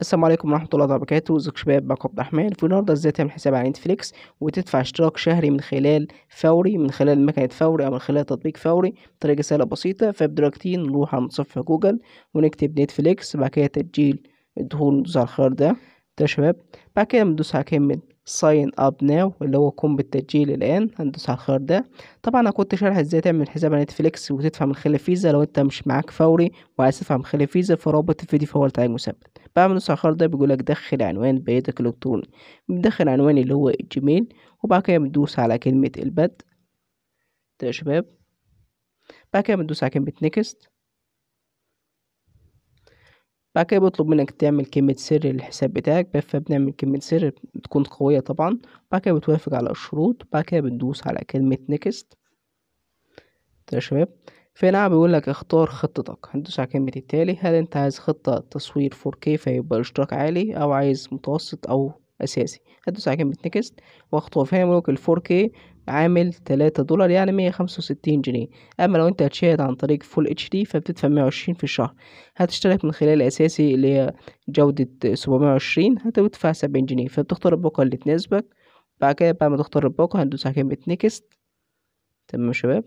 السلام عليكم ورحمه الله وبركاته ازيك شباب معاكم عبد الرحمن في النهارده ازاي تعمل حساب على نتفليكس وتدفع اشتراك شهري من خلال فوري من خلال مكنه فوري او من خلال تطبيق فوري بطريقه سهله بسيطه فبدلوقتي نروح على متصفح جوجل ونكتب نتفليكس بعد كده تسجيل الدخول ندوس على الخيار ده ده شباب بعد كده بندوس على كمل ساين اب ناو اللي هو قم بالتسجيل الان هندوس على الخيار ده طبعا انا كنت شارح ازاي تعمل حساب على نتفليكس وتدفع من خلال فيزا لو انت مش معاك فوري وعايز تدفع من خلال فيزا فرابط الفيديو فهو تاج مثبت بعد ما ندوس على الخيار ده بيقول لك دخل عنوان بيتك الالكتروني بندخل عنواني اللي هو الجيميل وبعد كده بندوس على كلمه البدء ده يا شباب بعد كده بندوس على كلمه نيكست بعد كده بيطلب منك تعمل كلمة سر للحساب بتاعك فبنعمل كلمة سر بتكون قوية طبعا بعد كده بتوافق على الشروط بعد كده بتدوس على كلمة نيكست يا شباب فهنا بيقول لك اختار خطتك هندوس على كلمة التالي هل انت عايز خطة تصوير 4K فيبقى الاشتراك عالي او عايز متوسط او اساسي هدوس على كلمة نيكست واختار فهنا بيقول لك ال 4K عامل تلاتة دولار يعني مية خمسة وستين جنيه أما لو أنت هتشاهد عن طريق فول اتش دي فبتدفع مية وعشرين في الشهر هتشترك من خلال الأساسي اللي هي جودة سبعمية وعشرين هتدفع سبعين جنيه فبتختار الباقة اللي تناسبك بعد كده بعد ما تختار الباقة هندوس على كلمة نيكست تمام يا شباب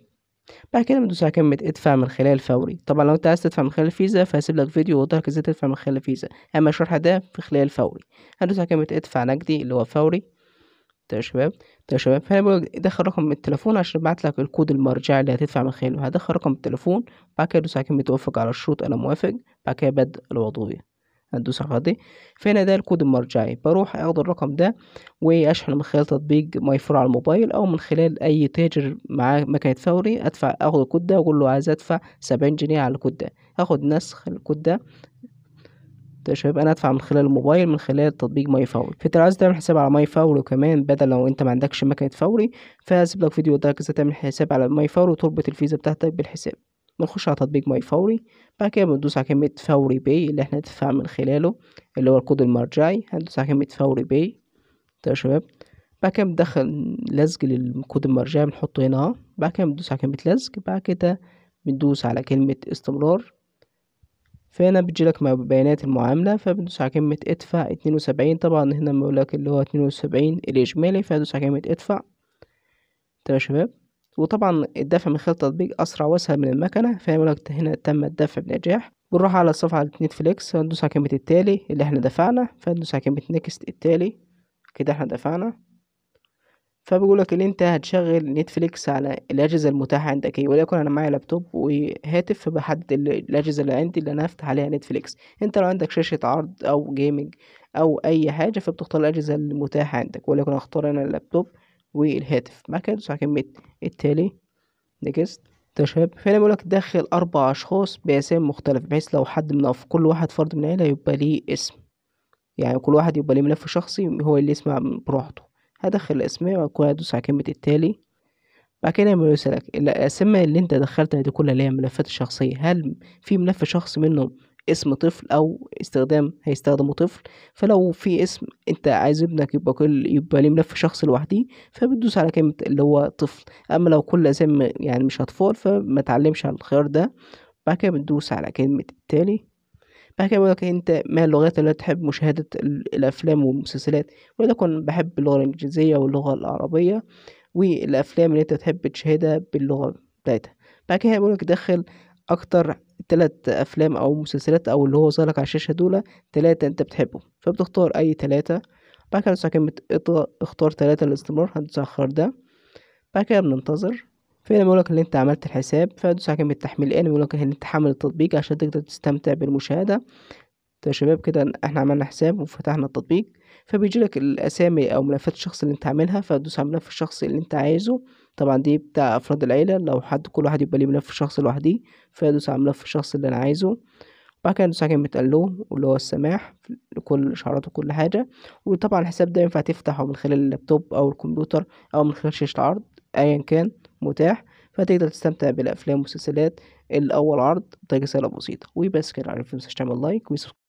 بعد كده بندوس على كلمة ادفع من خلال فوري طبعا لو انت عايز تدفع من خلال فيزا فهسيب لك فيديو يوضحلك ازاي تدفع من خلال فيزا اما الشرح ده في خلال فوري هندوس على كلمة ادفع نقدي اللي هو فوري يا شباب طيب يا شباب فانا دخل رقم التليفون عشان ابعت لك الكود المرجعي اللي هتدفع من خلاله هدخل رقم التليفون بعد كده ادوس على كلمه توافق على الشروط انا موافق بعد كده بدء الوضوء هندوس على فاضي فهنا ده الكود المرجعي بروح اخد الرقم ده واشحن من خلال تطبيق ماي فور على الموبايل او من خلال اي تاجر معاه مكنه فوري ادفع اخد الكود ده واقول له عايز ادفع سبعين جنيه على الكود ده اخد نسخ الكود ده يا شباب انا ادفع من خلال الموبايل من خلال تطبيق ماي فوري فانت لو عايز تعمل حساب على ماي فوري وكمان بدل لو انت ما عندكش مكنه فوري فهسيب لك فيديو ده ازاي تعمل حساب على ماي فوري وتربط الفيزا بتاعتك بالحساب بنخش على تطبيق ماي فوري بعد كده بندوس على كلمه فوري باي اللي احنا هندفع من خلاله اللي هو الكود المرجعي هندوس على كلمه فوري باي ده يا شباب بعد كده بندخل لزج للكود المرجعي بنحطه هنا اهو بعد كده بندوس على كلمه لزج بعد كده بندوس على كلمه استمرار فهنا بتجي لك مع بيانات المعاملة فبندوس على كلمة ادفع اتنين وسبعين طبعا هنا بيقول لك اللي هو اتنين وسبعين الإجمالي فهدوس على كلمة ادفع تمام يا شباب وطبعا الدفع من خلال التطبيق أسرع وأسهل من المكنة فهيقول لك هنا تم الدفع بنجاح بنروح على الصفحة نت فليكس على كلمة التالي اللي احنا دفعنا فندوس على كلمة نكست التالي كده احنا دفعنا لك ان انت هتشغل نتفليكس على الاجهزه المتاحه عندك ايه وليكن انا معايا لابتوب وهاتف فبحدد الاجهزه اللي عندي اللي انا هفتح عليها نتفليكس انت لو عندك شاشه عرض او جيمنج او اي حاجه فبتختار الاجهزه المتاحه عندك وليكن اختار انا اللابتوب والهاتف ما كده على كلمه التالي نيكست تشاب طيب، فهنا لك دخل اربع اشخاص باسامي مختلفه بحيث لو حد من أف كل واحد فرد من العيله يبقى ليه اسم يعني كل واحد يبقى ليه ملف شخصي هو اللي يسمع براحته هدخل الاسماء واكون هدوس على كلمة التالي بعد كده يعمل يسألك الأسماء اللي أنت دخلتها دي كلها اللي هي الملفات الشخصية هل في ملف شخصي منهم اسم طفل أو استخدام هيستخدمه طفل فلو في اسم أنت عايز ابنك يبقى كل يبقى ليه ملف شخصي لوحده فبتدوس على كلمة اللي هو طفل أما لو كل أسامي يعني مش أطفال فما تعلمش على الخيار ده بعد كده بتدوس على كلمة التالي بعد كده بيقولك إيه، انت ما اللغات اللي تحب مشاهدة الافلام والمسلسلات ولكن بحب اللغة الانجليزية واللغة العربية والافلام اللي انت تحب تشاهدها باللغة بتاعتها بعد كده بيقولك دخل اكتر تلات افلام او مسلسلات او اللي هو ظهرلك على الشاشة دول تلاتة انت بتحبهم فبتختار اي تلاتة بعد كده هندوس على كلمة اختار تلاتة للاستمرار هتدوس على الخيار ده بعد كده بننتظر فهنا نعم، بيقولك ان انت عملت الحساب فدوس على كلمه تحميل ان بيقولك ان انت حمل التطبيق عشان تقدر تستمتع بالمشاهده طيب يا شباب كده احنا عملنا حساب وفتحنا التطبيق فبيجي لك الاسامي او ملفات الشخص اللي انت عاملها فتدوس على الملف الشخص اللي انت عايزه طبعا دي بتاع افراد العيله لو حد كل واحد يبقى ليه ملف شخص لوحده فادوس على ملف الشخص اللي انا عايزه بعد كده ندوس على كلمة ألو واللي هو السماح لكل إشعارات وكل حاجة وطبعا الحساب ده ينفع تفتحه من خلال اللابتوب أو الكمبيوتر أو من خلال شاشة العرض أيا كان متاح فتقدر تستمتع بالأفلام والمسلسلات اللي أول عرض بطريقة سهلة وبسيطة وبس كده عارف الفيديو متنساش تعمل لايك وسبسكرايب